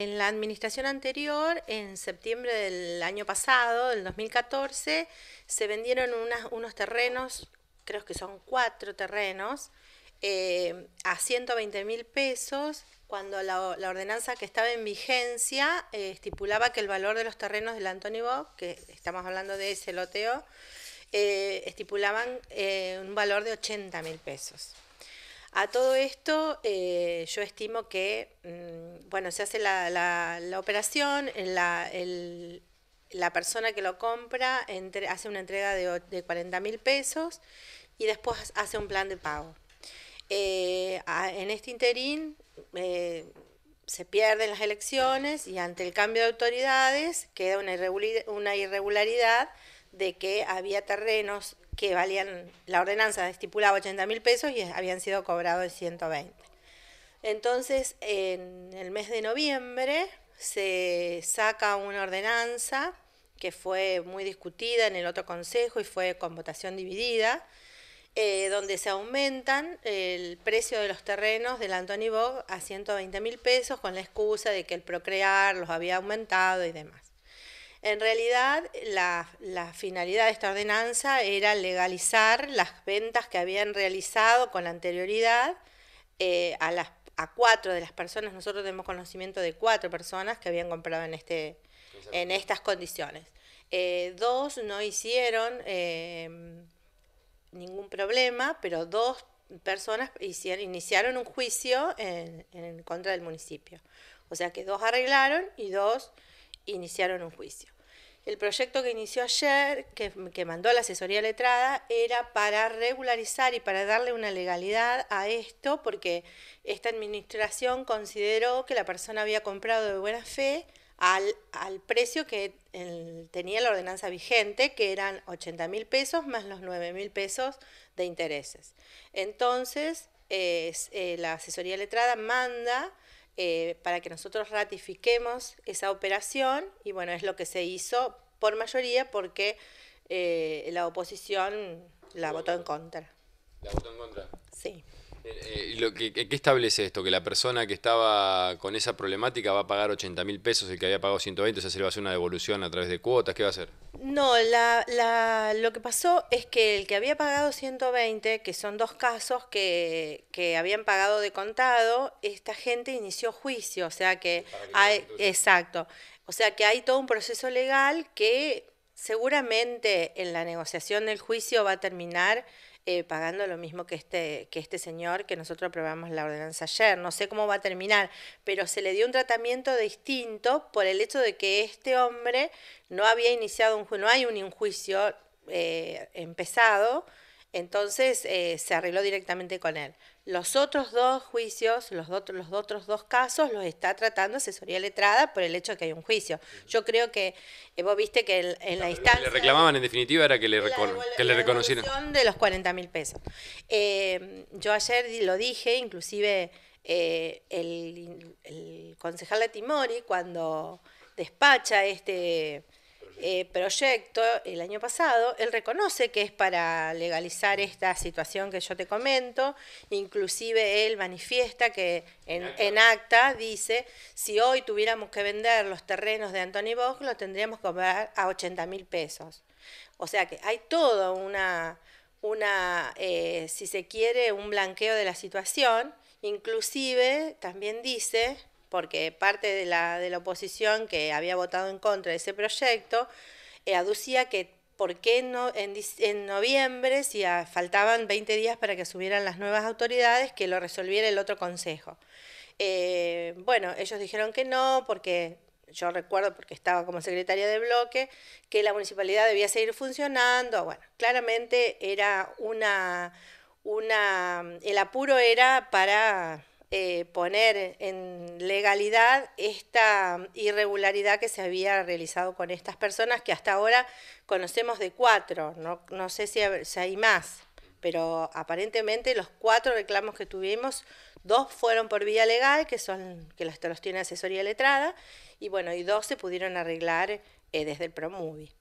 En la administración anterior, en septiembre del año pasado, del 2014, se vendieron unos terrenos, creo que son cuatro terrenos, eh, a 120 mil pesos, cuando la, ordenanza que estaba en vigencia eh, estipulaba que el valor de los terrenos del Antonio Bob, que estamos hablando de ese loteo, eh, estipulaban un valor de 80 mil pesos. A todo esto, yo estimo que... Mm, bueno, se hace la, operación, la, la persona que lo compra hace una entrega de, de 40 mil pesos y después hace un plan de pago. Eh, en este interín eh, se pierden las elecciones y ante el cambio de autoridades queda una irregularidad, una irregularidad de que había terrenos que valían, la ordenanza estipulaba 80 mil pesos y habían sido cobrados 120. Entonces, en el mes de noviembre se saca una ordenanza que fue muy discutida en el otro consejo y fue con votación dividida, eh, donde se aumentan el precio de los terrenos del Anthony Bog a 120 mil pesos con la excusa de que el procrear los había aumentado y demás. En realidad, la, finalidad de esta ordenanza era legalizar las ventas que habían realizado con anterioridad eh, a las a cuatro de las personas, nosotros tenemos conocimiento de cuatro personas que habían comprado en, este, en estas condiciones. Eh, dos no hicieron eh, ningún problema, pero dos personas hicieron, iniciaron un juicio en contra del municipio. O sea que dos arreglaron y dos iniciaron un juicio. El proyecto que inició ayer, que, mandó la asesoría letrada, era para regularizar y para darle una legalidad a esto, porque esta administración consideró que la persona había comprado de buena fe al, precio que tenía la ordenanza vigente, que eran 80 mil pesos más los 9 mil pesos de intereses. Entonces, eh, la asesoría letrada manda eh, para que nosotros ratifiquemos esa operación y bueno, es lo que se hizo por mayoría porque eh, la oposición la votó en contra. ¿La votó en contra? Sí. Eh, lo que, ¿Qué establece esto? ¿Que la persona que estaba con esa problemática va a pagar 80 mil pesos y que había pagado 120, o sea, se le va a hacer una devolución a través de cuotas? ¿Qué va a hacer? No, la, lo que pasó es que el que había pagado 120, que son dos casos que, habían pagado de contado, esta gente inició juicio, o sea que, exacto, o sea que hay todo un proceso legal que seguramente en la negociación del juicio va a terminar eh, pagando lo mismo que este, que este señor que nosotros aprobamos la ordenanza ayer. No sé cómo va a terminar, pero se le dio un tratamiento distinto por el hecho de que este hombre no había iniciado un juicio, no hay un, injuicio juicio eh, empezado entonces eh, se arregló directamente con él. Los otros dos juicios, los, otros dos casos, los está tratando asesoría letrada por el hecho de que hay un juicio. Yo creo que eh, vos viste que en la instancia. Lo que le reclamaban en definitiva era que le, reconocieron que le de los 40 mil pesos. Eh, yo ayer lo dije, inclusive el concejal de Timori, cuando despacha este eh, proyecto el año pasado, él reconoce que es para legalizar esta situación que yo te comento, inclusive él manifiesta que en, acta dice, si hoy tuviéramos que vender los terrenos de Anthony Bosch, los tendríamos que comprar a 80 mil pesos. O sea que hay todo una, una eh, si se quiere, un blanqueo de la situación, inclusive también dice porque parte de la, de la oposición que había votado en contra de ese proyecto eh, aducía que por qué no, en, noviembre, si faltaban 20 días para que subieran las nuevas autoridades, que lo resolviera el otro consejo. Eh, bueno, ellos dijeron que no, porque yo recuerdo, porque estaba como secretaria de bloque, que la municipalidad debía seguir funcionando. Bueno, claramente era una, una, el apuro era para eh, poner en legalidad esta irregularidad que se había realizado con estas personas, que hasta ahora conocemos de cuatro, no, sé si hay más, pero aparentemente los cuatro reclamos que tuvimos, dos fueron por vía legal, que son que los, los tiene asesoría letrada, y bueno, y dos se pudieron arreglar eh, desde el Promuvi.